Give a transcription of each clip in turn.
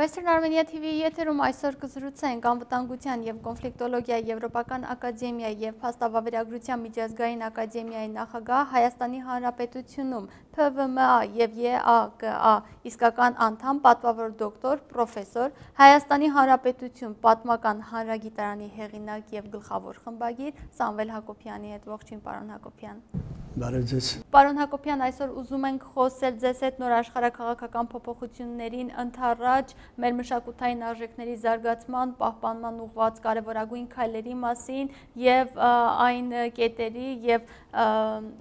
Western Armenia TV-ի եթերում այսօր կզրուցենք անվտանգության եւ կոնֆլիկտոլոգիայի Եվրոպական ակադեմիայի եւ Փաստավավերագրության միջազգային ակադեմիայի նախագահ Հայաստանի Հանրապետությունում ՓՎՄԱ եւ ԵԱԿԱ իսկական անդամ պատվավոր դոկտոր պրոֆեսոր Հայաստանի Հանրապետություն պատմական հանրագիտարանի հեղինակ եւ գլխավոր խմբագիր Սամվել Հակոբյանի հետ ողջույն պարոն Հակոբյան Բարև ձեզ։ Պարոն Հակոբյան, այսօր ուզում ենք խոսել ձեզ հետ նոր աշխարհակաղակական փոփոխություններին ընդառաջ մեր մշակութային արժեքների զարգացման, պահպանման ուղված կարևորագույն քայլերի մասին եւ այն կետերի եւ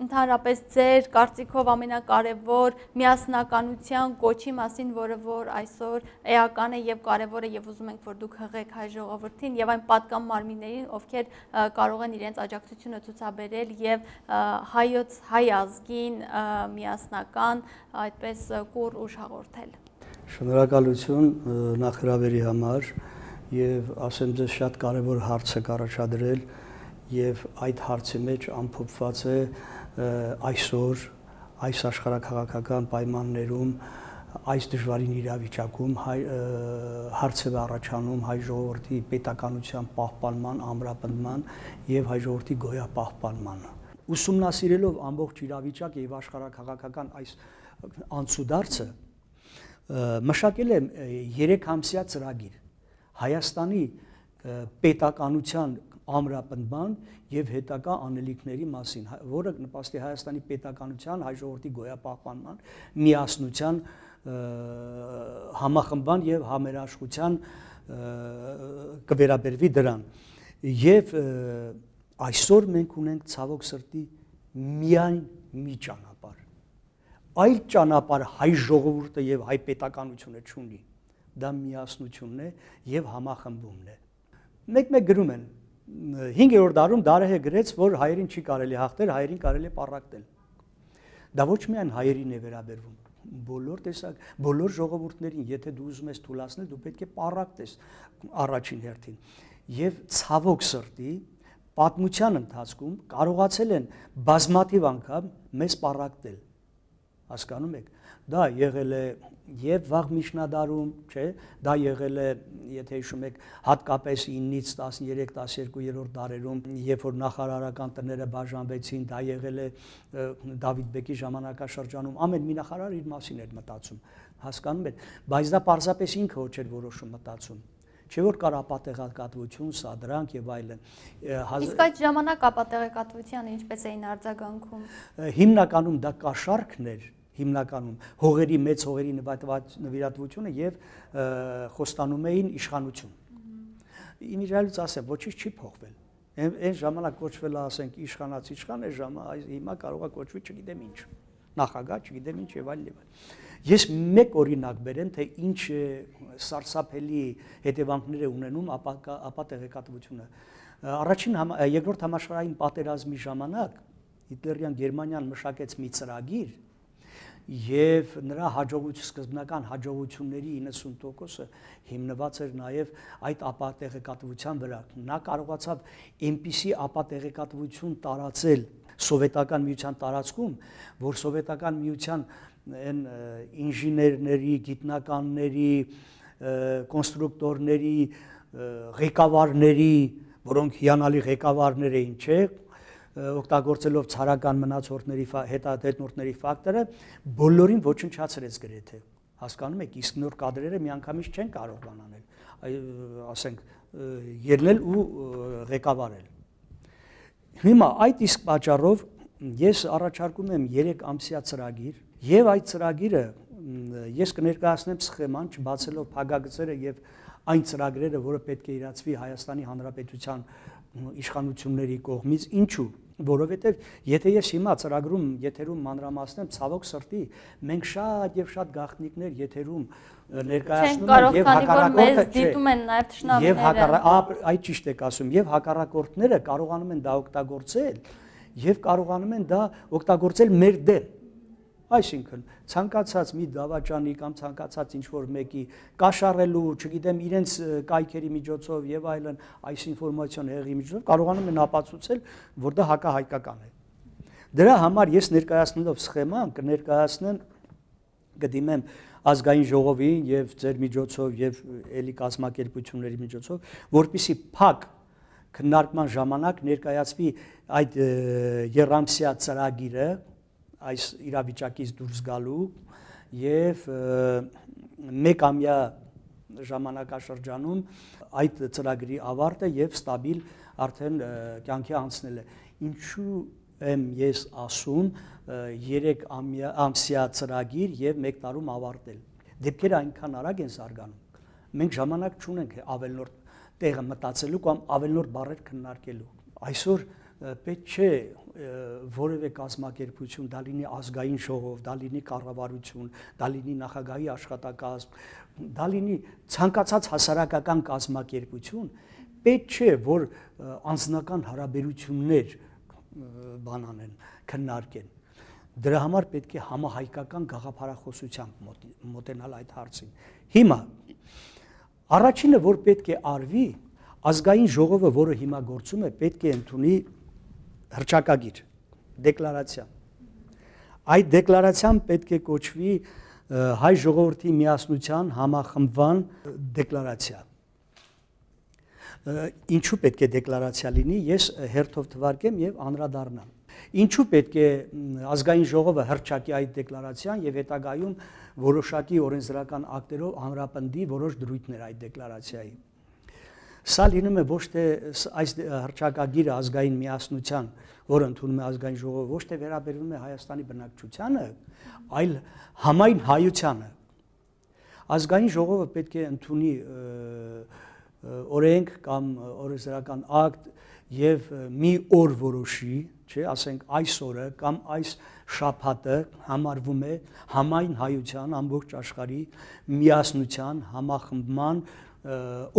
ընդհանրապես ձեր կարծիքով ամենակարևոր միասնականության կոչի մասին, որը որ այսօր էական է եւ կարևոր է եւ ուզում ենք որ դուք հղեք հայ ժողովրդին եւ այն պատկան մարմիններին, ովքեր կարող են իրենց աջակցությունը ցուցաբերել եւ հայոց հայ ազգին միասնական այդպես կուր ուժ հաղորդել։ Շնորհակալություն նախրավերի համար եւ ասեմ ձեզ շատ կարեւոր հարց եք առաջադրել եւ այդ հարցի մեջ ամփոփված է այսօր այս աշխարհակաղակական պայմաններում այս դժվարին իրավիճակում հայ հարցը առաջանում հայ ժողովրդի պետականության պահպանման, ամրապնդման եւ հայ ժողովրդի գոյապահպանման։ Ուսումնասիրելով ամբողջ իրավիճակը եւ աշխարհակաղակական այս անցուդարձը մշակել եմ 3 ամսյա ծրագիր Հայաստանի պետականության ամրապնդման եւ հետակա անելիքների մասին, հա, որը նպաստի Հայաստանի պետականության, հայ ժողովրդի գոյապահպանման, միասնության համախմբան եւ համերաշխության կվերաբերվի դրան։ Եվ այսօր մենք ունենք ցավոք սրտի միայն մի ճանապարհ, այլ ճանապարհ հայ ժողովուրդը եւ հայ պետականությունը չունի։ Դա միասնությունն է եւ համախմբումն է։ Մեկ-մեկ գրում են 5-րդ դարում Դարեհը գրեց, որ հայերին չի կարելի հաղթել, հայերին կարելի է պարակտել։ Դա ոչ միայն հայերին է վերաբերվում, բոլոր տեսակ բոլոր ժողովուրդներին, եթե դու ուզում ես թուլացնել, դու պետք է պարակտես առաջին հերթին։ Եվ ցավոք սրտի պատմության ընթացքում կարողացել են բազմաթիվ անգամ մեզ պարակտել հասկանում եք դա եղել է եւ վաղ միջնադարում չէ դա եղել է եթե հիշում եք հատկապես 9-ից 13 12-րդ դարերում երբ որ նախարարական տները բաժանվեցին դա եղել է Դավիթ Բեկի ժամանակաշրջանում ամեն մի նախարար իր մասին էր մտածում հասկանում եք բայց դա պարզապես ինքը ոչ էր որոշում մտածում չէ որ կար ապատեղակատվություն, սադրանք եւ այլն։ Իսկ այդ ժամանակ ապատեղեկատվությանը ինչպես էին արձագանքում։ Հիմնականում դա կաշառքն էր, հիմնականում հողերի մեծ հողերի նվիրատվությունը եւ խոստանում էին իշխանություն։ Ին իրալուց ասեմ, ոչինչ չի փոխվել։ Այն այն ժամանակ կոչվել է, ասենք, իշխանաց իշխան, այս ժամանակ հիմա կարող է կոչվի չգիտեմ ինչ։ Նախագահ, չգիտեմ ինչ եւ այլն եւ այլն։ Ես մեկ օրինակ բերեմ, թե ինչ սարսափելի հետևանքներ է ունենում ապա ապա տեղեկատվությունը։ Առաջին երկրորդ համաշխարհային պատերազմի ժամանակ Հիտլերյան Գերմանիան մշակեց մի ծրագիր, եւ նրա հաջողություն սկզբնական հաջողությունների 90%-ը հիմնված էր նաեւ այդ ապատեղեկատվության վրա։ Նա կարողացավ այնպիսի ապատեղեկատվություն տարածել սովետական միության տարածքում, որ սովետական միության այն ինժեներների, գիտնականների, կոնստրուկտորների, ղեկավարների, որոնք հիանալի ղեկավարներ էին, չէ՞, օգտագործելով ցարական մնացորդների հետադետնորդների ֆակտորը բոլորին ոչնչացրեց գրեթե հասկանում եք իսկ նոր կադրերը միանգամից չեն կարողանանել ասենք ելնել ու ղեկավարել հիմա այդ իսկ պատճառով ես առաջարկում եմ 3 ամսյա ծրագիր եւ այդ ծրագիրը ես կներկայացնեմ սխեման չբացելով փագագծերը եւ այն ծրագրերը, որը պետք է իրացվի Հայաստանի Հանրապետության իշխանությունների կողմից, ինչու՞ որովհետև եթե ես հիմա ծրագրում եթերում մանրամասնեմ ցավոք սրտի մենք շատ եւ շատ գաղտնիքներ եթերում ներկայացնում ենք եւ հակառակորդը դիտում են նաեւ ճշնամիները եւ հակառակ այ ճիշտ եք ասում եւ հակառակորդները կարողանում են դա օգտագործել եւ կարողանում են դա օգտագործել մեր դեմ Այսինքն, ցանկացած մի դավաճանի կամ ցանկացած ինչ որ մեկի կաշառելու, չգիտեմ, իրենց կայքերի միջոցով եւ այլն այս ինֆորմացիան հեղի միջոցով կարողանում են ապացուցել, որ դա հակահայկական է։ Դրա համար ես ներկայացնելով սխեման կներկայացնեմ կդիմեմ ազգային ժողովին եւ ձեր միջոցով եւ ելի կազմակերպությունների միջոցով, որpիսի փակ քննարկման ժամանակ ներկայացվի այդ երամսիա ծրագիրը, այս իրավիճակից դուրս գալու եւ մեկ ամյա ժամանակաշրջանում այդ ծրագրի ավարտը եւ ստաբիլ արդեն կյանքի անցնել է ինչու եմ ես ասում 3 ամյա ամսյա ծրագիր եւ 1 տարում ավարտել դեպքերը այնքան արագ են զարգանում մենք ժամանակ չունենք ավելորդ տեղը մտածելու կամ ավելորդ բառեր քննարկելու այսօր պետք չէ որևէ կազմակերպություն, դա լինի ազգային ժողով, դա լինի կառավարություն, դա լինի նախագահի աշխատակազմ, դա լինի ցանկացած հասարակական կազմակերպություն, պետք չէ որ անձնական հարաբերություններ բանանեն, քննարկեն։ Դրա համար պետք է համահայկական գաղափարախոսությամբ մոտենալ այդ հարցին։ Հիմա առաջինը որ պետք է արվի, ազգային ժողովը, որը հիմա գործում է, պետք է ընդունի հրճակագիր, դեկլարացիա։ Այդ դեկլարացիան պետք է կոչվի հայ ժողովրդի միասնության համախմբվան դեկլարացիա։ Ինչու պետք է դեկլարացիա լինի, ես հերթով թվարկեմ եւ անդրադառնամ։ Ինչու պետք է ազգային ժողովը հրճակի այդ դեկլարացիան եւ հետագայում որոշակի օրենսդրական ակտերով հանրապնդի որոշ դրույթներ այդ դեկլարացիայի։ Սա լինում է ոչ թե այս հրճակագիրը ազգային միասնության, որը ընդունում է ազգային ժողովը, ոչ թե վերաբերվում է Հայաստանի բնակչությանը, այլ համայն հայությանը։ Ազգային ժողովը պետք է ընդունի օրենք կամ օրենսդրական ակտ եւ մի օր որոշի, չէ, ասենք այս օրը կամ այս շաբաթը համարվում է համայն հայության, ամբողջ աշխարհի միասնության համախմբման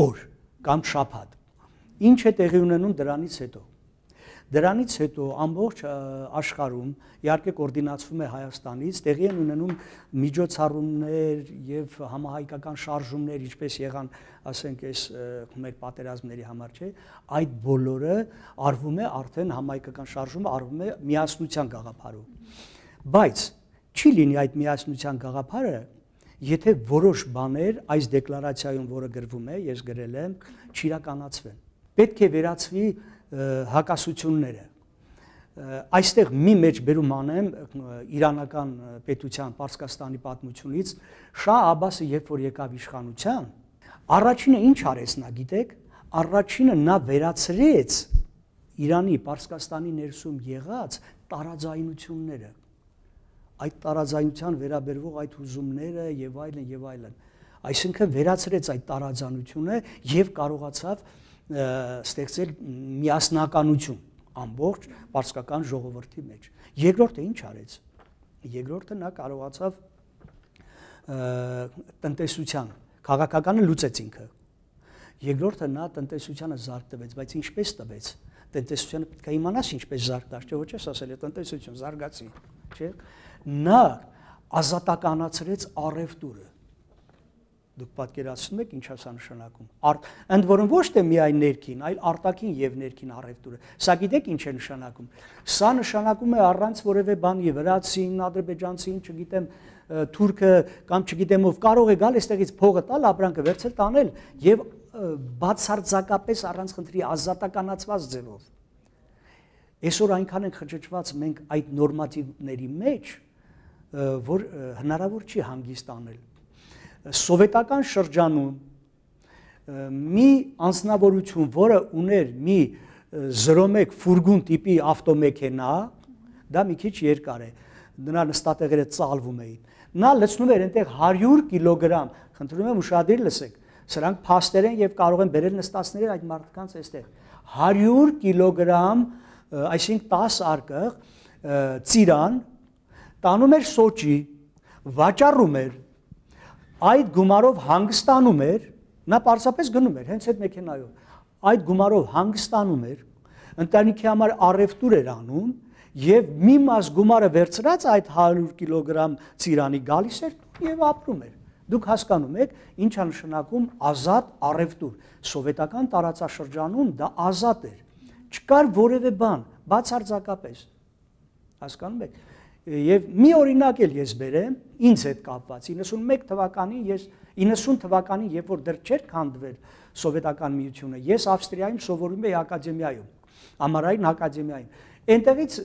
օր կամ շաբաթ։ Ինչ է տեղի ունենում դրանից հետո։ Դրանից հետո ամբողջ աշխարհում իհարկե կոորդինացվում է Հայաստանից, տեղի են ունենում միջոցառումներ եւ համահայկական շարժումներ, ինչպես եղան, ասենք, այս մեր պատերազմների համար, չէ, այդ բոլորը արվում է արդեն համահայկական շարժումը արվում է միասնության գաղափարով։ Բայց չի լինի այդ միասնության գաղափարը եթե որոշ բաներ այս դեկլարացիայում, որը գրվում է, ես գրել եմ, չիրականացվեն։ Պետք է վերացվի հակասությունները այստեղ մի մեջբերում անեմ իրանական պետության Պարսկաստանի պատմությունից Շա Աբասը երբ որ եկավ իշխանության առաջինը ինչ արեց նա գիտեք առաջինը նա վերացրեց Իրանի Պարսկաստանի ներսում եղած տարաձայնությունները այդ տարաձայնության վերաբերվող այդ հուզումները եւ այլն եւ այլն այսինքն վերացրեց այդ տարաձայնությունը եւ կարողացավ ստեղծել միասնականություն ամբողջ պարսկական ժողովրդի մեջ երկրորդը ինչ արեց երկրորդը նա կարողացավ տնտեսության քաղաքականը լուծեց ինքը երկրորդը նա տնտեսությանը զարգ տվեց բայց ինչպես տվեց տնտեսությունը պետք է իմանաս ինչպես զարգ տաս չէ ոչ ես ասել է տնտեսություն զարգացի չէ Նա ազատականացրեց արևտուրը։ Դուք պատկերացնում եք ինչա սա նշանակում։ Ընդ որում ոչ թե միայն ներքին, այլ արտաքին եւ ներքին արևտուրը։ Սա գիտեք ինչ է նշանակում։ Սա նշանակում է առանց որևէ բանի վրացին, ադրբեջանցին, չգիտեմ, թուրքը կամ չգիտեմ ով կարող է գալ այստեղից փողը տալ, ապրանքը վերցել տանել եւ բացարձակապես առանց խնդրի ազատականացված ձևով։ Այսօր այնքան ենք խճճված մենք այդ նորմատիվների մեջ, որ հնարավոր չի հանգիստ անել։ Սովետական շրջանում մի անձնավորություն, որը ուներ մի 01 ֆուրգուն տիպի ավտոմեքենա, դա մի քիչ երկար է։ Նրա նստատեղերը ծալվում էին։ Նա լցնում էր այնտեղ 100 կիլոգրամ։ Խնդրում եմ ուշադիր լսեք։ Սրանք փաստեր են եւ կարող են բերել նստածներ այդ մարդկանց այստեղ։ 100 կիլոգրամ, այսինքն 10 արկղ ծիրան տանում էր Սոճի, վաճառում էր, այդ գումարով հանգստանում էր, նա պարզապես գնում էր հենց այդ մեքենայով։ Այդ գումարով հանգստանում էր, ընտանիքի համար առևտուր էր անում եւ մի մաս գումարը վերցրած այդ 100 կիլոգրամ ծիրանի գալիս էր եւ ապրում էր։ Դուք հասկանում եք, ինչ է նշանակում ազատ առևտուր։ Սովետական տարածաշրջանում դա ազատ էր։ Չկար որևէ բան բացարձակապես։ Հասկանում եք եւ մի օրինակ էլ ես բերեմ ինձ հետ կապված 91 թվականին ես 90 թվականին երբ որ դեռ չէր քանդվել սովետական միությունը ես ավստրիայում սովորում էի ակադեմիայում ամառային ակադեմիայում այնտեղից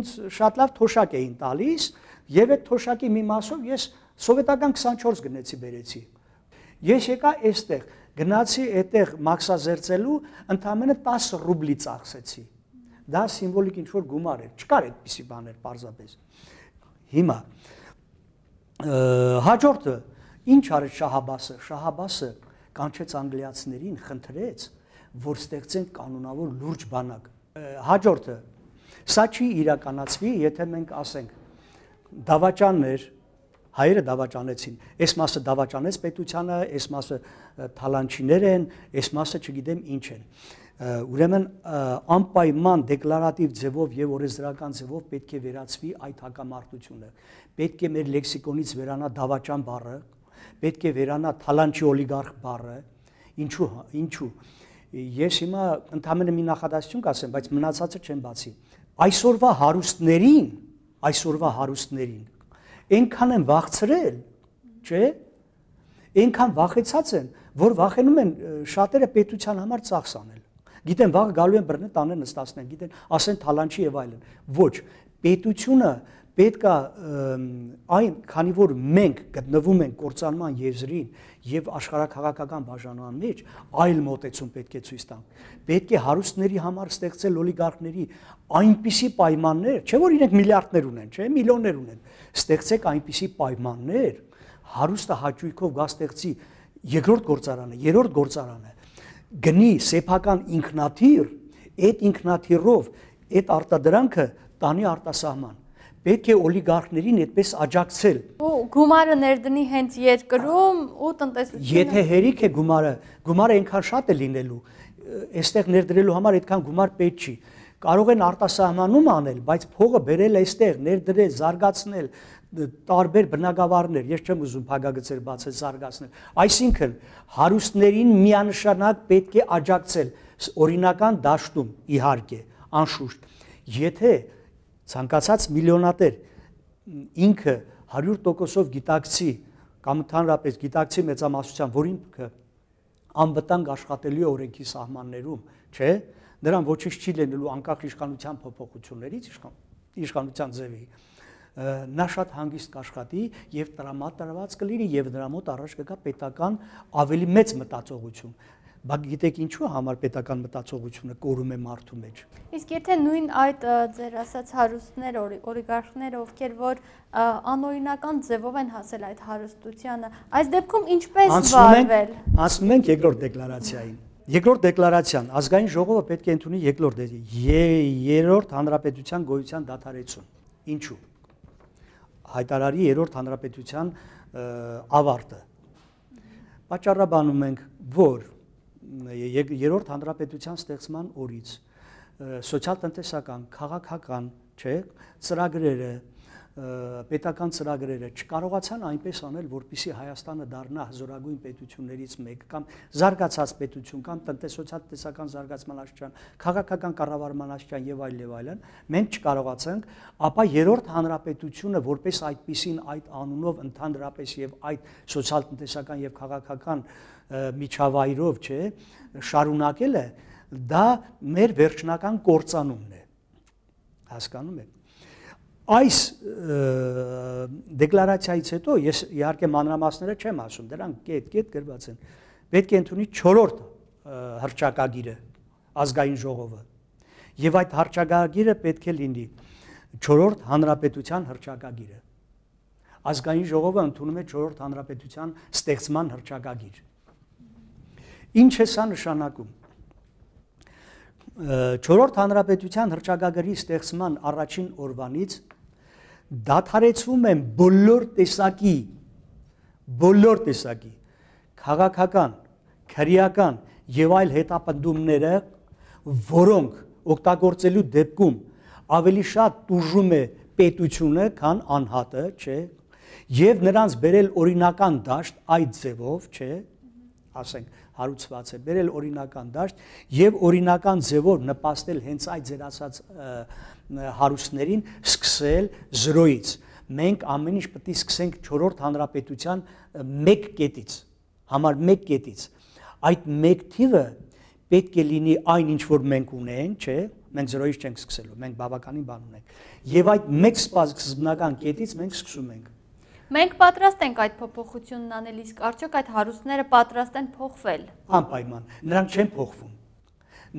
ինձ շատ լավ թոշակ էին տալիս եւ այդ թոշակի մի մասով ես սովետական 24 գնեցի բերեցի ես եկա այստեղ գնացի այդտեղ մաքսազերծելու ընդամենը 10 ռուբլի ծախսեցի դա սիմվոլիկ ինչ որ գումար էր չկար այդպիսի բաներ parzapes Հիմա հաջորդը ինչ արեց Շահաբասը։ Շահաբասը կանչեց անգլիացիներին, խնդրեց, որ ստեղծեն կանոնավոր լուրջ բանակ։ Հաջորդը սա չի իրականացվի, եթե մենք ասենք դավաճաններ, հայերը դավաճանեցին։ Այս մասը դավաճանեց պետությանը, այս մասը թալանչիներ են, այս մասը չգիտեմ ինչ են։ Ուրեմն անպայման դեկլարատիվ ձևով եւ օրենսդրական ձևով պետք է վերացվի այդ հակամարտությունը։ Պետք է մեր լեքսիկոնից վերանա դավաճան բառը, պետք է վերանա թալանչի օլիգարխ բառը։ Ինչու, հա, ինչու։ Ես հիմա ընդամենը մի նախադասություն կասեմ, բայց մնացածը չեմ բացի։ Այսօրվա հարուստներին, այսօրվա հարուստներին այնքան են վախցրել, չէ՞։ Այնքան վախեցած են, որ վախենում են շատերը պետության համար ծախսանել։ Գիտեն, վաղ գալու են բռնեն տանեն նստացնեն, գիտեն, ասեն թալանչի եւ այլն։ Ոչ, պետությունը պետք է այն, քանի որ մենք գտնվում ենք կորցանման եզրին եւ աշխարհակաղակական բաժանման մեջ, այլ մոտեցում պետք է ցույց տանք։ Պետք է հարուստների համար ստեղծել օլիգարխների այնպիսի պայմաններ, չէ՞ որ իրենք միլիարդներ ունեն, չէ՞, միլիոններ ունեն, ստեղծեք այնպիսի պայմաններ, հարուստը հաճույքով գա ստեղծի երկրորդ գործարանը, երրորդ գործարանը, գնի սեփական ինքնաթիռ, այդ ինքնաթիռով այդ արտադրանքը տանի արտասահման պետք է օլիգարխներին այդպես աջակցել։ Ու գումարը ներդնի հենց երկրում ու տնտեսությունը։ Եթե հերիք է գումարը, գումարը այնքան շատ է լինելու, այստեղ ներդրելու համար այդքան գումար պետք չի կարող են արտասահմանում անել, բայց փողը բերել այստեղ, ներդրել, զարգացնել տարբեր բնակավարներ, ես չեմ ուզում փակագծեր բացել զարգացնել։ Այսինքն հարուստներին միանշանակ պետք է աջակցել օրինական դաշտում իհարկե, անշուշտ։ Եթե ցանկացած միլիոնատեր ինքը 100%-ով գիտակցի կամ ընդհանրապես գիտակցի մեծամասնության, որ ինքը անվտանգ աշխատելու է օրենքի սահմաններում, չէ՞, նրան ոչինչ չի լինելու անկախ իշխանության փոփոխություններից, իշխանության ձևի նա շատ հանգիստ կաշխատի եւ տրամադրված կլինի եւ նրա մոտ առաջ կգա պետական ավելի մեծ մտածողություն բայց գիտեք ինչու համար պետական մտածողությունը կորում է մարդու մեջ։ Իսկ եթե նույն այդ ձեր ասած հարուստներ, օրիգարխներ, ովքեր որ անօրինական ձևով են հասել այդ հարստությանը, այս դեպքում ինչպես վարվել։ Անցնում ենք, անցնում ենք երկրորդ դեկլարացիային։ Երկրորդ դեկլարացիան ազգային ժողովը պետք է ընդունի երկրորդ երրորդ հանրապետության գոյության դադարեցում։ Ինչու։ Հայտարարի երրորդ հանրապետության ավարտը։ Պաճառաբանում ենք, որ երրորդ հանրապետության ստեղծման օրից սոցիալ-տնտեսական, քաղաքական, չէ, ծրագրերը, պետական ծրագրերը չկարողացան այնպես անել, որպիսի Հայաստանը դառնա զորագույն պետություններից մեկ կամ զարգացած պետություն կամ տնտեսոցիալ-տնտեսական զարգացման աշխարհ, քաղաքական կառավարման աշխարհ եւ այլ եւ այլն, մենք չկարողացանք, ապա երրորդ հանրապետությունը որպես այդպիսին այդ անունով ընդհանրապես եւ այդ սոցիալ-տնտեսական եւ քաղաքական միջավայրով, չէ, շարունակելը դա մեր վերջնական կորցանումն է հասկանում եք Այս դեկլարացիայից հետո ես իհարկե մանրամասները չեմ ասում, դրանք կետ-կետ գրված են։ Պետք է ընդունի 4-րդ հրճակագիրը ազգային ժողովը։ Եվ այդ հրճակագիրը պետք է լինի 4-րդ հանրապետության հրճակագիրը։ Ազգային ժողովը ընդունում է 4-րդ հանրապետության ստեղծման հրճակագիր։ Ինչ է սա նշանակում։ 4-րդ հանրապետության հրճակագրի ստեղծման առաջին օրվանից դադարեցվում են բոլոր տեսակի բոլոր տեսակի քաղաքական, քրեական եւ այլ հետապնդումները, որոնք օգտագործելու դեպքում ավելի շատ ուժում է պետությունը, քան անհատը, չէ, եւ նրանց բերել օրինական դաշտ այդ ձևով, չէ, ասենք հարուցված է բերել օրինական դաշտ եւ օրինական ձևով նպաստել հենց այդ ձեր ասած հարուստներին սկսել զրոյից մենք ամեն ինչ պետք է սկսենք 4-րդ հանրապետության 1 կետից համար 1 կետից այդ 1 թիվը պետք է լինի այն ինչ որ մենք ունենք չէ մենք զրոյից չենք սկսելու մենք բավականին բան ունենք եւ այդ 1 սպասք սկզբնական կետից մենք սկսում ենք Մենք պատրաստ ենք այդ փոփոխությունն անել, իսկ արդյոք այդ հարուստները պատրաստ են փոխվել։ Անպայման, նրանք չեն փոխվում։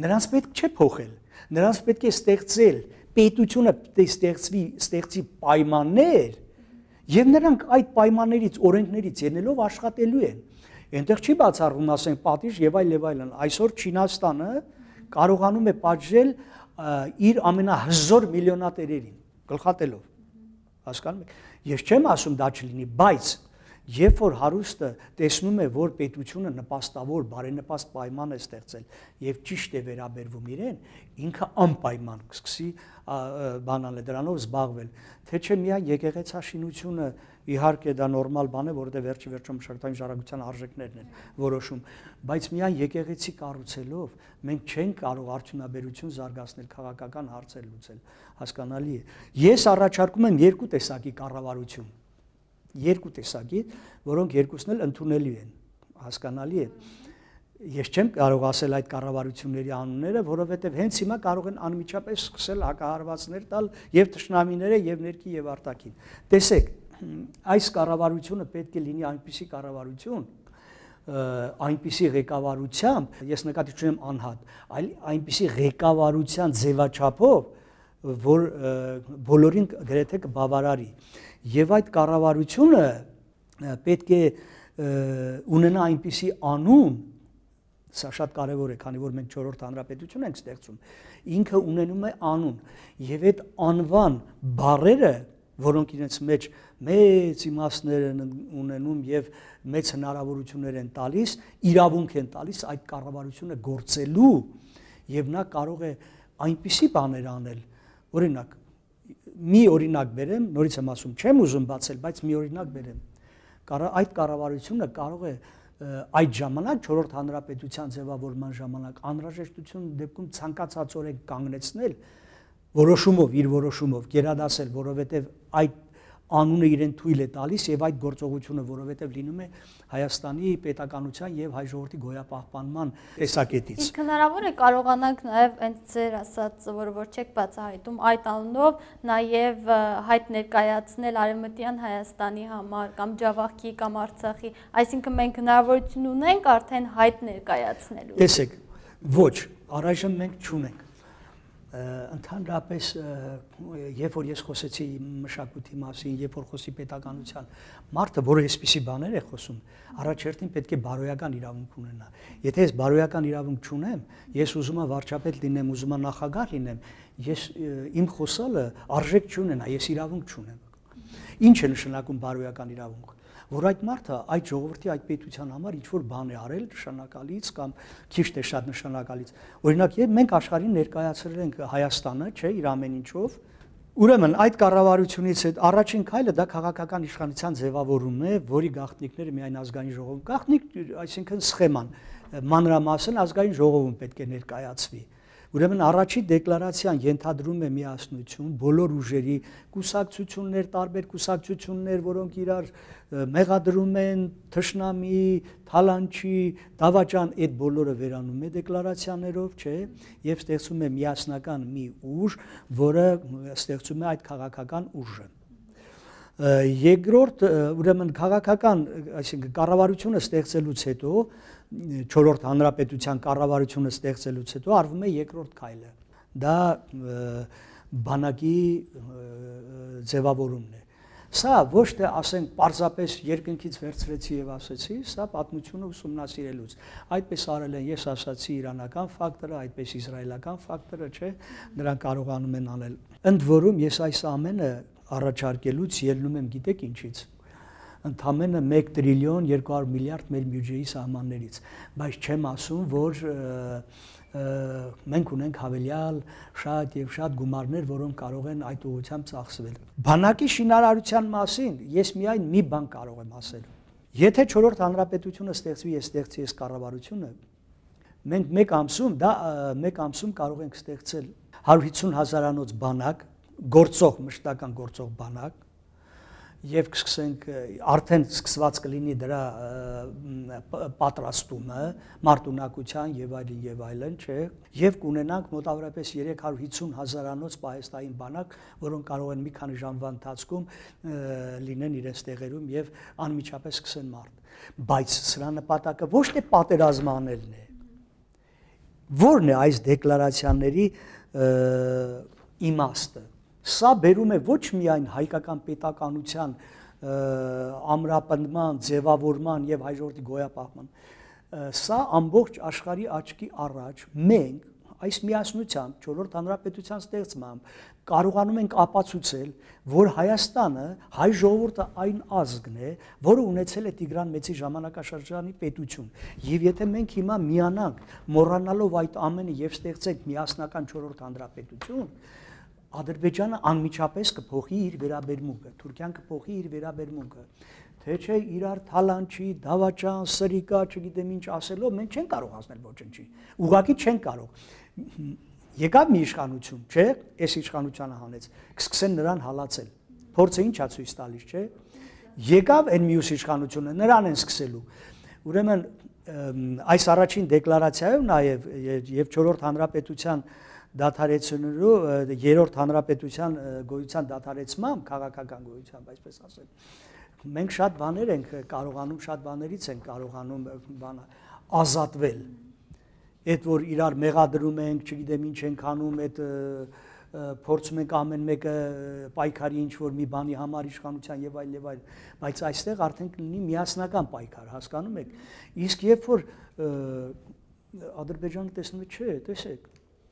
Նրանց պետք չէ փոխել, նրանց պետք է ստեղծել պետությունը ստեղծվի, ստեղծի պայմաններ, եւ նրանք այդ պայմաններից, օրենքներից ելնելով աշխատելու են։ Այնտեղ չի բացառվում, ասենք, պատիժ եւ այլ եւ այլն։ Այսօր Չինաստանը կարողանում է պատժել իր ամենահզոր միլիոնատերերին գլխատելով հասկանում եք։ Ես չեմ ասում դա չլինի, բայց Երբ որ հարուստը տեսնում է, որ պետությունը նպաստավոր, բարենպաստ պայման է ստեղծել եւ ճիշտ է վերաբերվում իրեն, ինքը անպայման կսկսի բանալը դրանով զբաղվել։ Թե չէ միայն եկեղեցաշինությունը իհարկե դա նորմալ բան է, որովհետեւ վերջի վերջում շրջային ժառանգության արժեքներն են որոշում, բայց միայն եկեղեցի կառուցելով մենք չենք կարող արդյունաբերություն զարգացնել, քաղաքական հարցեր լուծել, հասկանալի է։ Ես առաջարկում եմ երկու տեսակի կառավարություն երկու տեսակի, որոնք երկուսն էլ ընդունելի են, հասկանալի է։ Ես չեմ կարող ասել այդ կառավարությունների անունները, որովհետև հենց հիմա կարող են անմիջապես սկսել հակահարվածներ տալ եւ ճշնամիները եւ ներքի եւ արտաքին։ Տեսեք, այս կառավարությունը պետք է լինի այնպիսի կառավարություն, այնպիսի ղեկավարությամբ, ես նկատի չունեմ անհատ, այլ այնպիսի ղեկավարության ձևաչափով, որ բոլորին գրեթե կբավարարի եւ այդ կառավարությունը պետք է ունենա այնպիսի անուն սա շատ կարևոր է քանի որ մենք 4-րդ հանրապետություն ենք ստեղծում ինքը ունենում է անուն եւ այդ անվան բարերը որոնք իրենց մեջ մեծ իմաստներ են ունենում եւ մեծ հնարավորություններ են տալիս, իրավունք են տալիս այդ կառավարությունը գործելու եւ նա կարող է այնպիսի բաներ անել, Օրինակ, մի օրինակ բերեմ, նորից եմ ասում, չեմ ուզում բացել, բայց մի օրինակ բերեմ։ Կարա այդ կառավարությունը կարող է այդ ժամանակ 4-րդ հանրապետության ձևավորման ժամանակ անհրաժեշտություն դեպքում ցանկացած օրենք կանգնեցնել որոշումով իր որոշումով գերադասել, որովհետև այդ անունը իրեն թույլ է տալիս եւ այդ գործողությունը, որովհետեւ լինում է Հայաստանի պետականության եւ հայ ժողովրդի գոյապահպանման տեսակետից։ Իսկ հնարավոր է կարողանանք նաեւ այնց ձեր ասած, որ որ չեք բացահայտում այդ անունով նաեւ հայտ ներկայացնել արևմտյան Հայաստանի համար կամ Ջավախքի կամ Արցախի, այսինքն մենք հնարավորություն ունենք արդեն հայտ ներկայացնելու։ Տեսեք, ոչ, առայժմ մենք չունենք ընդհանրապես երբ որ ես խոսեցի մշակույթի մասին, երբ որ խոսի պետականության, մարդը, որը այսպիսի բաներ է խոսում, առաջերտին պետք է բարոյական իրավունք ունենա։ Եթե ես բարոյական իրավունք չունեմ, ես ուզում եմ վարչապետ լինեմ, ուզում եմ նախագահ լինեմ, ես իմ խոսալը արժեք չունենա, ես իրավունք չունեմ։ Ինչ է նշանակում բարոյական իրավունք որ այդ մարդը այդ ժողովրդի այդ պետության համար ինչ որ բան է արել նշանակալից կամ քիչ թե շատ նշանակալից։ Օրինակ, երբ մենք աշխարհին ներկայացրել ենք Հայաստանը, չէ, իր ամեն ինչով, Ուրեմն այդ կառավարությունից այդ առաջին քայլը դա քաղաքական իշխանության ձևավորումն է, որի գաղտնիքները միայն ազգային ժողովում, գաղտնիք, այսինքն սխեման, մանրամասն ազգային ժողովում պետք է ներկայացվի։ Ուրեմն առաջի դեկլարացիան ենթադրում է միասնություն բոլոր ուժերի կուսակցություններ, տարբեր կուսակցություններ, որոնք իրար մեղադրում են թշնամի, թալանչի, դավաճան այդ բոլորը վերանում է դեկլարացիաներով, չէ, եւ ստեղծում է միասնական մի ուժ, որը ստեղծում է այդ քաղաքական ուժը երկրորդ ուրեմն քաղաքական, այսինքն կառավարությունը ստեղծելուց հետո 4-րդ հանրապետության կառավարությունը ստեղծելուց հետո արվում է երկրորդ քայլը։ Դա բանակի ձևավորումն է։ Սա ոչ թե ասենք պարզապես երկնքից վերցրեցի եւ ասեցի, սա պատմությունը ուսումնասիրելուց։ Այդպես արել են, ես ասացի իրանական ֆակտորը, այդպես իսրայելական ֆակտորը, չէ, նրանք կարողանում են անել։ Ընդ որում ես այս ամենը առաջարկելուց ելնում եմ գիտեք ինչից ընդամենը 1 տրիլիոն 200 միլիարդ մեր բյուջեի սահմաններից, բայց չեմ ասում, որ մենք ունենք հավելյալ շատ եւ շատ գումարներ, որոնք կարող են այդ ուղղությամբ ծախսվել։ Բանակի շինարարության մասին ես միայն մի բան կարող եմ ասել։ Եթե 4-րդ հանրապետությունը ստեղծվի, ես ստեղծի ես կառավարությունը, մենք մեկ ամսում դա մեկ ամսում կարող ենք ստեղծել 150 հազարանոց բանակ, գործող մշտական գործող բանակ, եւ կսկսենք արդեն սկսված կլինի դրա պատրաստումը մարտունակության եւ այլն եւ այլն, չէ, եւ կունենանք մոտավորապես 350 հազարանոց պահեստային բանակ, որոնք կարող են մի քանի ժամվա ընթացքում լինեն իրենց տեղերում եւ անմիջապես սկսեն մարտ։ Բայց սրա նպատակը ոչ թե պատերազմ անելն է։ Որն է այս դեկլարացիաների իմաստը Սա բերում է ոչ միայն հայկական պետականության ամրապնդման, ձևավորման եւ հայրենի գոյապահման։ Սա ամբողջ աշխարհի աչքի առաջ մենք այս միասնությամբ ճորրորդ հանրապետության ստեղծմամբ կարողանում ենք ապացուցել, որ Հայաստանը հայ ժողովուրդը այն ազգն է, որը ունեցել է Տիգրան Մեծի ժամանակաշրջանի պետություն։ Եվ եթե մենք հիմա միանանք, մոռանալով այդ ամենը եւ ստեղծենք միասնական ճորրորդ հանրապետություն, Ադրբեջանը անմիջապես կփոխի իր վերաբերմունքը, Թուրքիան կփոխի իր վերաբերմունքը։ Թե չէ իրար թալանչի, դավաճան, սրիկա, չգիտեմ ինչ ասելով մենք չեն կարող հասնել ոչինչի։ Ուղղակի չեն կարող։ Եկավ մի իշխանություն, չէ՞, այս իշխանությունը հանեց։ Կսկսեն նրան հալածել։ Փորձը ի՞նչ է ցույց տալիս, չէ՞։ Եկավ այն մյուս իշխանությունը, նրան են սկսելու։ Ուրեմն այս առաջին դեկլարացիայում նաև եւ 4-րդ հանրապետության և, և, և, և, և, և, և, և, և դաթարեցնելու երրորդ հանրապետության գոյության դաթարեցմամբ քաղաքական գոյությամբ, այսպես ասել։ Մենք շատ բաներ ենք կարողանում, շատ բաներից ենք կարողանում բան ազատվել։ Այդ որ իրար մեղադրում ենք, չգիտեմ ինչ ենք անում, այդ փորձում ենք ամեն մեկը պայքարի ինչ որ մի բանի համար իշխանության եւ այլ եւ այլ բայց այստեղ արդեն կլինի միասնական պայքար հասկանում եք իսկ երբ որ ադրբեջանը տեսնում չէ տեսեք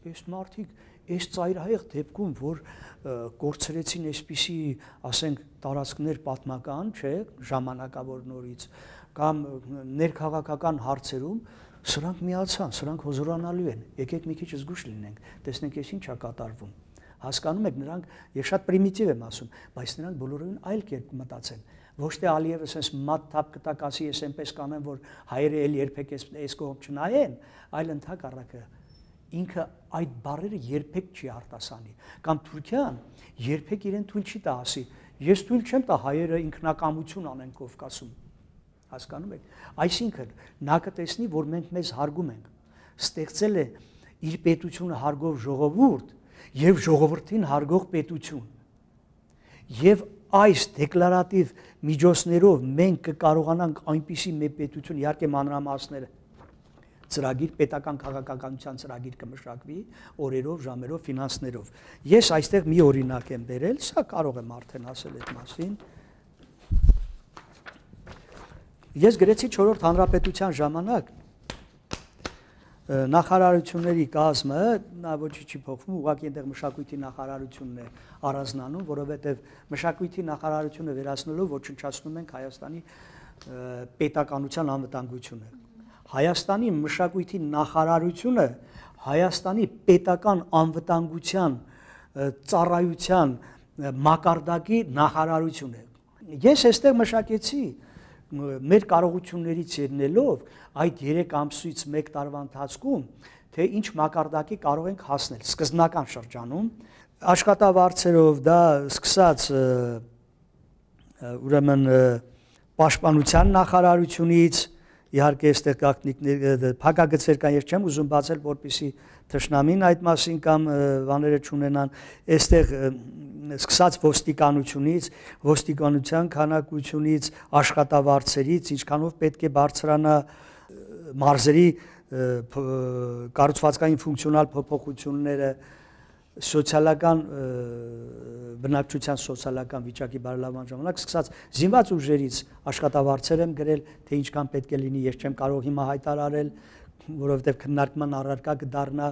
Այս մարդիկ այս ծայրահեղ դեպքում, որ կորցրեցին այսպիսի, ասենք, տարածքներ պատմական, չէ, ժամանակավոր նորից, կամ ներքաղաքական հարցերում, սրանք միացան, սրանք հոզորանալու են։ Եկեք մի քիչ զգուշ լինենք, տեսնենք այս ինչ է կատարվում։ Հասկանում եք, նրանք, ես շատ պրիմիտիվ եմ ասում, բայց նրանք բոլորովին այլ կերպ մտածեն ոչ թե Ալիևը ասես մատ թափ կտակասի ես այնպես կանեմ որ հայերը էլ երբեք այս կողմ չնայեն այլ ընդհակառակը ինքը այդ բարերը երբեք չի արտասանի կամ Թուրքիան երբեք իրեն թույլ չի տա ասի ես թույլ չեմ տա հայերը ինքնակամություն անեն Կովկասում հասկանում եք այսինքն նա կտեսնի որ մենք մեզ հարգում ենք ստեղծել է իր պետությունը հարգող ժողովուրդ եւ ժողովրդին հարգող պետություն եւ այս դեկլարատիվ միջոցներով մենք կկարողանանք այնպիսի մի պետություն իհարկե մանրամասները ծրագիր, պետական քաղաքականության ծրագիր կմշակվի օրերով, ժամերով, ֆինանսներով։ Ես այստեղ մի օրինակ եմ բերել, սա կարող եմ արդեն ասել այդ մասին։ Ես գրեցի 4-րդ հանրապետության ժամանակ նախարարությունների կազմը նա ոչի չի փոխվում, ուղղակի այնտեղ մշակույթի նախարարությունն է առանձնանում, որովհետև մշակույթի նախարարությունը վերացնելով ոչնչացնում ենք Հայաստանի պետականության անվտանգությունը։ Հայաստանի մշակույթի նախարարությունը Հայաստանի պետական անվտանգության ծառայության մակարդակի նախարարություն է։ Ես էստեղ մշակեցի մեր կարողություններից ելնելով այդ 3 ամսից 1 տարվա ընթացքում թե ինչ մակարդակի կարող ենք հասնել սկզբնական շրջանում աշխատավարձերով դա սկսած ուրեմն պաշտպանության նախարարությունից իհարկե այստեղ գաղտնիքներ փակագծեր կան եւ չեմ ուզում բացել որպիսի թշնամին այդ մասին կամ բաները չունենան այստեղ սկսած ոստիկանությունից ոստիկանության քանակությունից աշխատավարձերից ինչքանով պետք է բարձրանա մարզերի կառուցվածքային ֆունկցիոնալ փոփոխությունները փո, սոցիալական բնակչության սոցիալական վիճակի բարելավման ժամանակ սկսած զինված ուժերից աշխատավարձեր եմ գրել, թե ինչքան պետք է լինի, ես չեմ կարող հիմա հայտարարել, որովհետև քննարկման առարկա կդառնա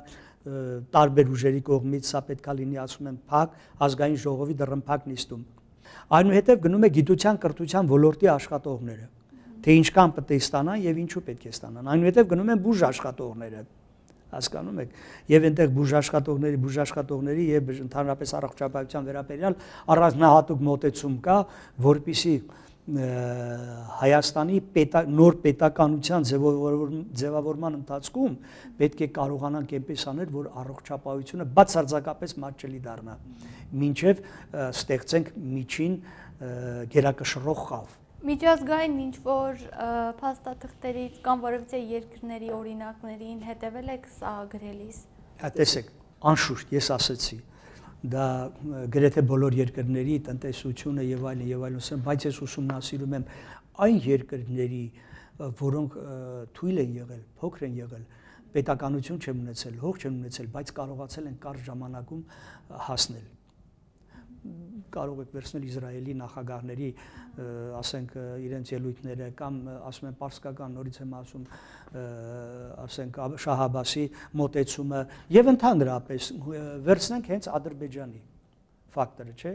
տարբեր ուժերի կողմից, սա պետքա լինի, ասում եմ, փակ ազգային ժողովի դռնփակ նիստում։ Այնուհետև գնում է գիտության կրթության ոլորտի աշխատողները, թե ինչքան պետք է ստանան եւ ինչու պետք է ստանան։ Այնուհետև գնում են բուժ աշխատողները, հասկանում եք եւ այնտեղ բուժաշխատողների բուժաշխատողների եւ ընդհանրապես առողջապահության վերաբերյալ առանձնահատուկ մոտեցում կա որբիսի Հայաստանի պետա, նոր պետականության ձևավորման ընթացքում պետք է կարողանանք այնպես անել, որ առողջապահությունը բացարձակապես մատչելի դառնա, ինչև ստեղծենք միջին գերակշռող խավ։ Միջազգային ինչ որ փաստաթղթերից կամ որևիցե երկրների օրինակներին հետևել եք սա գրելիս։ Հա տեսեք, անշուշտ ես ասացի, դա գրեթե բոլոր երկրների տնտեսությունը եւ այլն եւ այլն, այլ, բայց ես ուսումնասիրում եմ այն երկրների, որոնք թույլ են եղել, փոքր են եղել, պետականություն չեն ունեցել, հող չեն ունեցել, բայց կարողացել են կար ժամանակում հասնել կարող եք վերցնել Իսրայելի նախագահների, ասենք, իրենց ելույթները կամ ասում են պարսկական նորից եմ ասում, ասենք Շահաբասի մոտեցումը եւ ընդհանրապես վերցնենք հենց Ադրբեջանի ֆակտորը, չէ՞։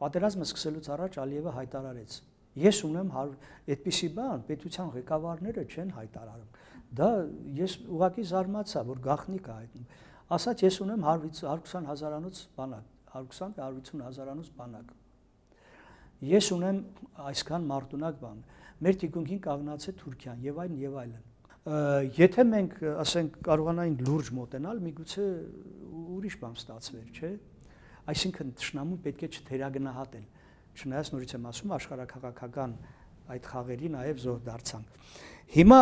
Պատերազմը սկսելուց առաջ Ալիևը հայտարարեց. ես ունեմ այդպիսի բան, պետության ղեկավարները չեն հայտարարում։ Դա ես ուղակի զարմացա, որ գախնիկ է հայտնում ասաց ես ունեմ 120 հազարանոց բանակ 120-150 հազարանոց բանակ։ Ես ունեմ այսքան մարտունակ բան։ Մեր թիկունքին կաղնած է Թուրքիան եւ այն եւ այլն։ Եթե մենք ասենք կարողանայինք լուրջ մոտենալ, միգուցե ուրիշ բան ստացվեր, չէ՞։ Այսինքն ճշնամուն պետք է չթերագնահատել։ Չնայած նորից եմ ասում, աշխարհակաղակական այդ խաղերի նաև զոհ դարձան։ Հիմա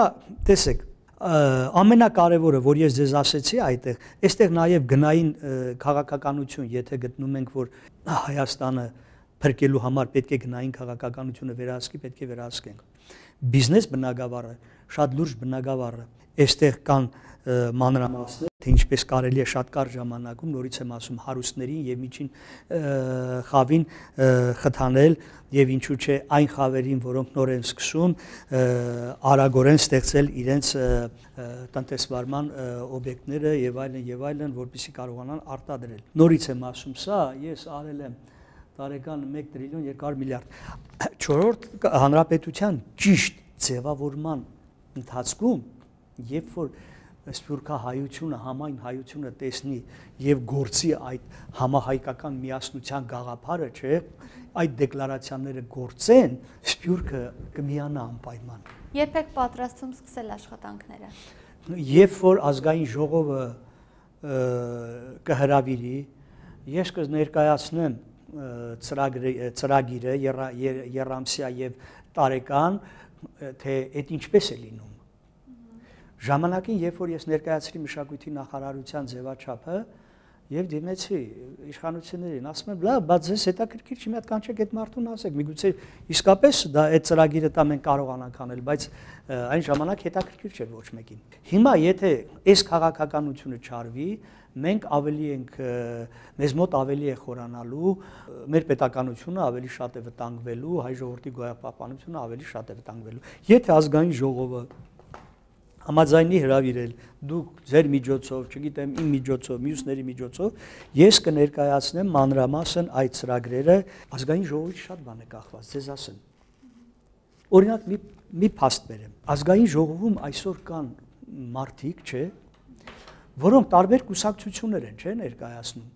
տեսեք, ամենակարևորը, որ ես ձեզ ասեցի այդտեղ, այստեղ նաև գնային քաղաքականություն, եթե գտնում ենք, որ Հայաստանը փրկելու համար պետք է գնային քաղաքականությունը վերահսկի, պետք է վերահսկենք։ Բիզնես բնագավառը, շատ լուրջ բնագավառը, այստեղ կան մանրամասներ թե ինչպես կարելի է շատ կար ժամանակում նորից եմ ասում հարուստներին եւ միջին խավին խթանել եւ ինչու չէ այն խավերին, որոնք նոր են սկսում արագորեն ստեղծել իրենց տնտեսվարման օբյեկտները եւ այլն եւ այլն, որպիսի կարողանան արտադրել։ Նորից եմ ասում սա, ես արել եմ տարեկան 1 տրիլիոն 200 միլիարդ։ 4-րդ հանրապետության ճիշտ ձևավորման ընթացքում, երբ որ սփյուռքահայությունը, համայն հայությունը տեսնի եւ գործի այդ համահայկական միասնության գաղափարը, չէ, այդ դեկլարացիաները գործեն, սփյուռքը կմիանա անպայման։ Երբ եք պատրաստվում սկսել աշխատանքները։ Երբ որ ազգային ժողովը կհրավիրի, ես կներկայացնեմ ծրագիրը, երամսիա եւ տարեկան, թե այդ ինչպես է լինում ժամանակին երբ որ ես ներկայացրի մշակույթի նախարարության ձևաչափը եւ դիմեցի իշխանություններին ասում եմ լավ բայց ես հետաքրքիր չի մի հատ կանչեք այդ մարդուն ասեք միգուցե իսկապես դա այդ ծրագիրը տա մենք կարողանանք անել բայց այն ժամանակ հետաքրքիր չէր ոչ մեկին հիմա եթե այս քաղաքականությունը չարվի մենք ավելի ենք մեզ մոտ ավելի է խորանալու մեր պետականությունը ավելի շատ է վտանգվելու հայ ժողովրդի գոյապահպանությունը ավելի շատ է վտանգվելու եթե ազգային ժողովը համաձայնի հրավիրել դուք ձեր միջոցով, չգիտեմ, իմ միջոցով, մյուսների միջոցով ես կներկայացնեմ մանրամասն այդ ծրագրերը ազգային ժողովի շատ բան է կախված, ձեզ ասեմ։ Օրինակ մի մի փաստ բերեմ։ Ազգային ժողովում այսօր կան մարդիկ, չէ, որոնք տարբեր կուսակցություններ են, չէ, ներկայացնում,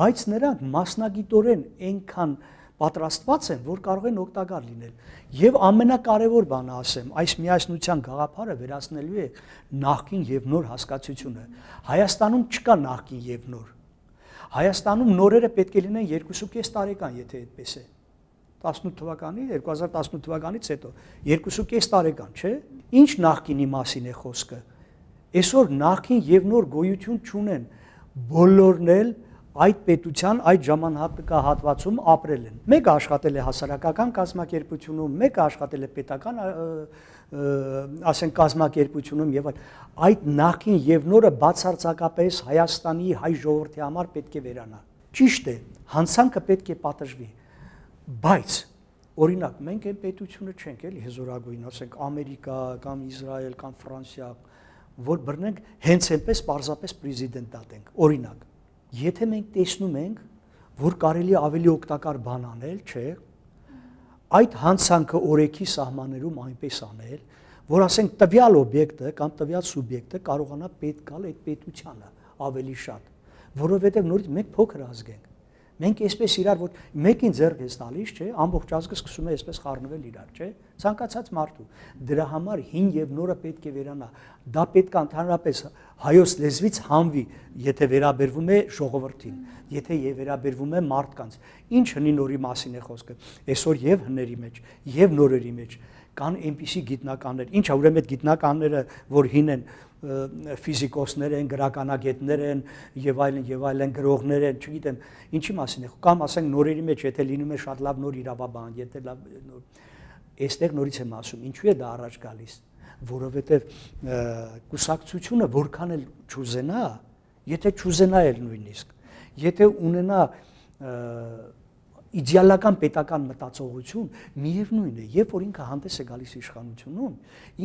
բայց նրանք մասնագիտորեն այնքան են պատրաստված են, որ կարող են օգտակար լինել։ Եվ ամենակարևոր բանը ասեմ, այս միասնության գաղափարը վերացնելու է նախքին եւ նոր հասկացությունը։ Հայաստանում չկա նախքին եւ նոր։ Հայաստանում նորերը պետք է լինեն 2.5 տարեկան, եթե այդպես է։ 18 թվականի 2018 թվականից հետո 2.5 տարեկան, չէ՞։ Ինչ նախքինի մասին է խոսքը։ Այսօր նախքին եւ նոր գոյություն չունեն։ Բոլորն էլ այդ պետության այդ ժամանակահատվածում ապրել են։ Մեկը աշխատել է հասարակական կազմակերպությունում, մեկը աշխատել է պետական ասենք կազմակերպությունում եւ այլ։ Այդ նախին եւ նորը բացարձակապես Հայաստանի հայ ժողովրդի համար պետք է վերանա։ Ճիշտ է, հանցանքը պետք է պատժվի։ Բայց օրինակ մենք այն պետությունը չենք էլի հզորագույն, ասենք Ամերիկա կամ Իսրայել կամ Ֆրանսիա, որ բռնենք հենց այնպես պարզապես պրեզիդենտ դատենք։ Օրինակ Եթե մենք տեսնում ենք, որ կարելի ավելի օգտակար բան անել, չէ, այդ հանցանքը օրենքի սահմաններում այնպես անել, որ ասենք տվյալ օբյեկտը կամ տվյալ սուբյեկտը կարողանա պետք գալ այդ պետությանը ավելի շատ, որովհետև նորից մենք փոքր ազգ ենք Մենք այսպես իրար որ մեկին ձեռք ես տալիս, չէ, ամբողջ ազգը սկսում է այսպես խառնվել իրար, չէ, ցանկացած մարդու։ Դրա համար հին եւ նորը պետք է վերանա։ Դա պետք է ընդհանրապես հայոց լեզվից հանվի, եթե վերաբերվում է ժողովրդին, եթե եւ վերաբերվում է մարդկանց։ Ինչ հնի նորի մասին է խոսքը։ Այսօր եւ հների մեջ, եւ նորերի մեջ, մեջ կան այնպիսի գիտնականներ։ Ինչա ուրեմն այդ գիտնականները, որ հին են ֆիզիկոսներ են, գրականագետներ են եւ այլն եւ այլն գրողներ են, չգիտեմ, ինչի մասին է։ Կամ ասենք նորերի մեջ, եթե լինում է շատ լավ նոր իրավաբան, եթե լավ նոր այստեղ նորից եմ ասում, ինչու է դա առաջ գալիս, որովհետեւ կուսակցությունը որքան էլ չուզենա, եթե չուզենա էլ նույնիսկ, եթե ունենա և, իդեալական պետական մտածողություն միևնույն է, երբ որ ինքը հանդես է գալիս իշխանությունում,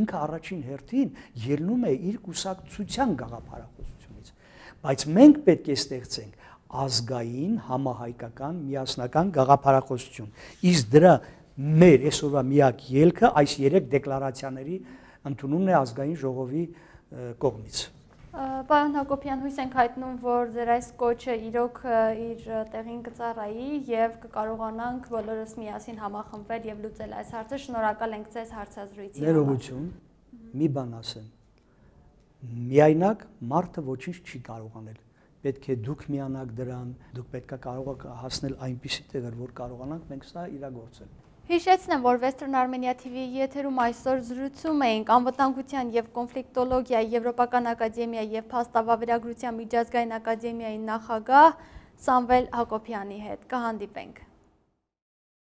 ինքը առաջին հերթին ելնում է իր կուսակցության գաղափարախոսությունից։ Բայց մենք պետք է ստեղծենք ազգային համահայկական միասնական գաղափարախոսություն։ Իսկ դրա մեր այսօրվա միակ ելքը այս 3 դեկլարացիաների ընդունումն է ազգային ժողովի կողմից։ Պարոն Հակոբյան, հույս ենք հայտնում, որ ձեր այս կոչը իրոք իր տեղին կծառայի եւ կկարողանանք բոլորս միասին համախմբվել եւ լուծել այս հարցը։ Շնորհակալ ենք ձեզ հարցազրույցի համար։ Ներողություն, մի բան ասեմ։ Միայնակ մարդը ոչինչ չի կարող անել։ Պետք է դուք միանաք դրան, դուք պետքա կարող հասնել այնպիսի տեղեր, որ կարողանանք մենք սա իրագործել։ Հիշեցնեմ, որ Western Armenia TV-ի եթերում այսօր զրուցում էինք անվտանգության եւ կոնֆլիկտոլոգիայի Եվրոպական ակադեմիայի եւ Փաստավավերագրության միջազգային ակադեմիայի նախագահ Սամվել Հակոբյանի հետ։ Կհանդիպենք։